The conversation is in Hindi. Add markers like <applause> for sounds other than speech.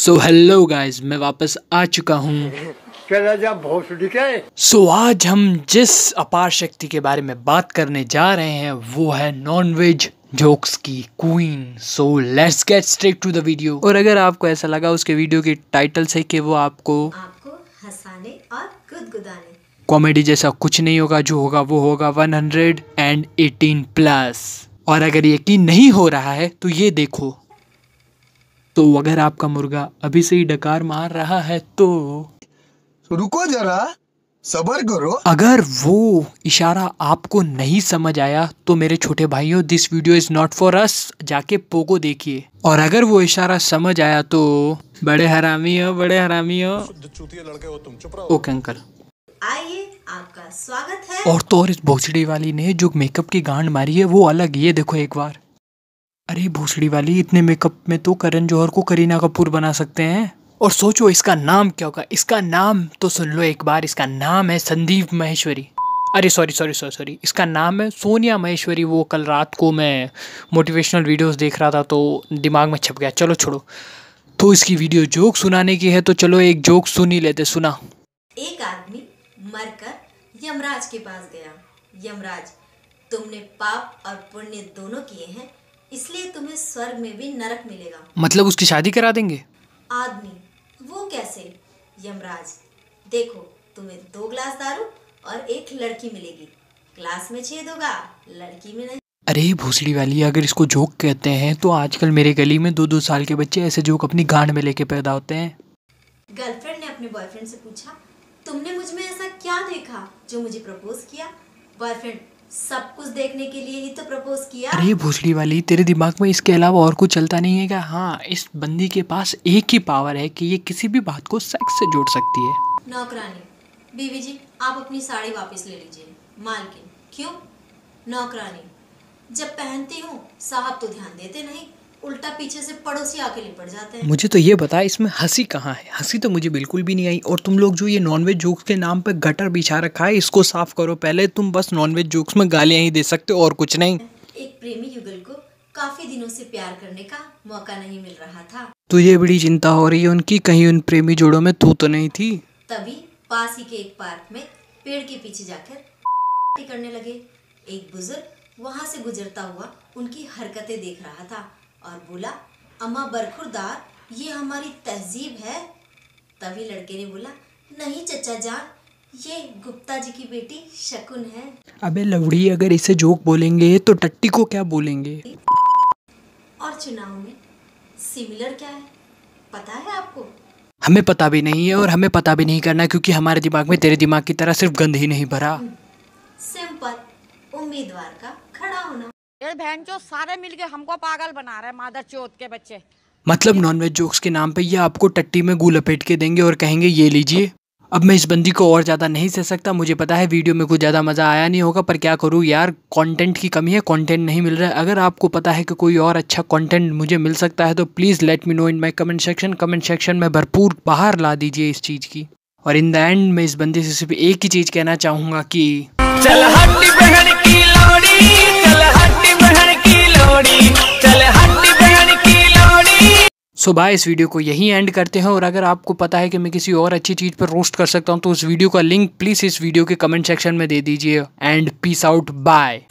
सो हेलो गाइस मैं वापस आ चुका हूँ सो so, आज हम जिस अपार शक्ति के बारे में बात करने जा रहे हैं वो है नॉनवेज जोक्स की queen so let's get straight to the video और अगर आपको ऐसा लगा उसके वीडियो के टाइटल से कि वो आपको आपको हंसाने और गुदगुदाने कॉमेडी जैसा कुछ नहीं होगा जो होगा वो होगा 118 प्लस और अगर यकीन नहीं हो रहा है तो ये देखो तो अगर आपका मुर्गा अभी से ही डकार मार रहा है तो रुको जरा सबर करो अगर वो इशारा आपको नहीं समझ आया तो मेरे छोटे भाइयों this video is not for us जाके पोगो देखिए और अगर वो इशारा समझ आया तो बड़े हरामी हो बड़े हरामी हो लड़के हो तुम चुप रहो ओके अंकल आइए आपका स्वागत है और तो और इस भोसड़ी वाली ने जो मेकअप की गांड मारी है वो अलग ये देखो एक बार अरे भोसड़ी वाली इतने मेकअप में तो करण जौहर को करीना कपूर बना सकते हैं और सोचो इसका नाम क्या होगा इसका नाम तो सुन लो एक बार इसका नाम है संदीप महेश्वरी अरे सॉरी सॉरी सॉरी सॉरी इसका नाम है सोनिया महेश्वरी वो कल रात को मैं मोटिवेशनल वीडियोस देख रहा था तो दिमाग में छप गया चलो छोड़ो तो इसकी वीडियो जोक सुनाने की है तो चलो एक जोक सुन ही लेते सुना एक आदमी मरकर यमराज के पास गया यमराज तुमने पाप और पुण्य दोनों किए हैं इसलिए तुम्हें स्वर्ग में भी नरक मिलेगा मतलब उसकी शादी करा देंगे आदमी वो कैसे यमराज देखो तुम्हें दो ग्लास दारू और एक लड़की मिलेगी ग्लास में छेद होगा लड़की में नहीं अरे भोसड़ी वाली अगर इसको जोक कहते हैं तो आजकल मेरे गली में दो दो साल के बच्चे ऐसे जोक अपनी गांड में लेके पैदा होते हैं गर्लफ्रेंड ने अपने बॉयफ्रेंड से पूछा तुमने मुझ में ऐसा क्या देखा जो मुझे प्रपोज किया बॉयफ्रेंड सब कुछ देखने के लिए ही तो प्रपोज किया अरे भोसड़ी वाली तेरे दिमाग में इसके अलावा और कुछ चलता नहीं है क्या हाँ इस बंदी के पास एक ही पावर है कि ये किसी भी बात को सेक्स से जोड़ सकती है नौकरानी बीवी जी आप अपनी साड़ी वापस ले लीजिए मालकिन क्यों नौकरानी जब पहनती हूँ साहब तो ध्यान देते नहीं उल्टा पीछे से पड़ोसी आके लिपट जाते हैं मुझे तो ये बता इसमें हंसी कहाँ है हंसी तो मुझे बिल्कुल भी नहीं आई और तुम लोग जो ये नॉनवेज जोक्स के नाम पर गटर बिछा रखा है इसको साफ करो पहले तुम बस नॉनवेज जोक्स में गालियाँ ही दे सकते हो और कुछ नहीं एक प्रेमी युगल को काफी दिनों से प्यार करने का मौका नहीं मिल रहा था तुझे तो बड़ी चिंता हो रही है उनकी कहीं उन प्रेमी जोड़ों में तू तो नहीं थी तभी पास ही के एक पार्क में पेड़ के पीछे जाकर <laughs> करने लगे एक बुजुर्ग वहाँ से गुजरता हुआ उनकी हरकतें देख रहा था और बोला अम्मा बरखुरदार ये हमारी तहजीब है तभी लड़के ने बोला नहीं चचा जान ये गुप्ता जी की बेटी शकुन है अबे लवड़ी अगर इसे जोक बोलेंगे तो टट्टी को क्या बोलेंगे और चुनाव में सिमिलर क्या है पता है आपको हमें पता भी नहीं है और हमें पता भी नहीं करना क्योंकि हमारे दिमाग में तेरे दिमाग की तरह सिर्फ गंद ही नहीं भरा हम्म, सिंपल उम्मीदवार का खड़ा होना ये बहन चो सारे मिलके हमको पागल बना रहे मादर चौथ के बच्चे मतलब नॉनवेज जोक्स के नाम पे ये आपको टट्टी में गू लपेट के देंगे और कहेंगे ये लीजिए अब मैं इस बंदी को और ज़्यादा नहीं सह सकता मुझे पता है वीडियो में कुछ ज़्यादा मज़ा आया नहीं होगा पर क्या करूँ यार कंटेंट की कमी है कंटेंट नहीं मिल रहा है अगर आपको पता है कि कोई और अच्छा कंटेंट मुझे मिल सकता है तो please let me know in my comment section comment section में भरपूर बाहर ला दीजिए इस चीज़ की और इन द एंड मैं इस बंदी से सिर्फ एक ही चीज़ कहना चाहूँगा कि चल की सो बाय इस वीडियो को यहीं एंड करते हैं और अगर आपको पता है कि मैं किसी और अच्छी चीज़ पर रोस्ट कर सकता हूँ तो उस वीडियो का लिंक प्लीज़ इस वीडियो के कमेंट सेक्शन में दे दीजिए एंड पीस आउट बाय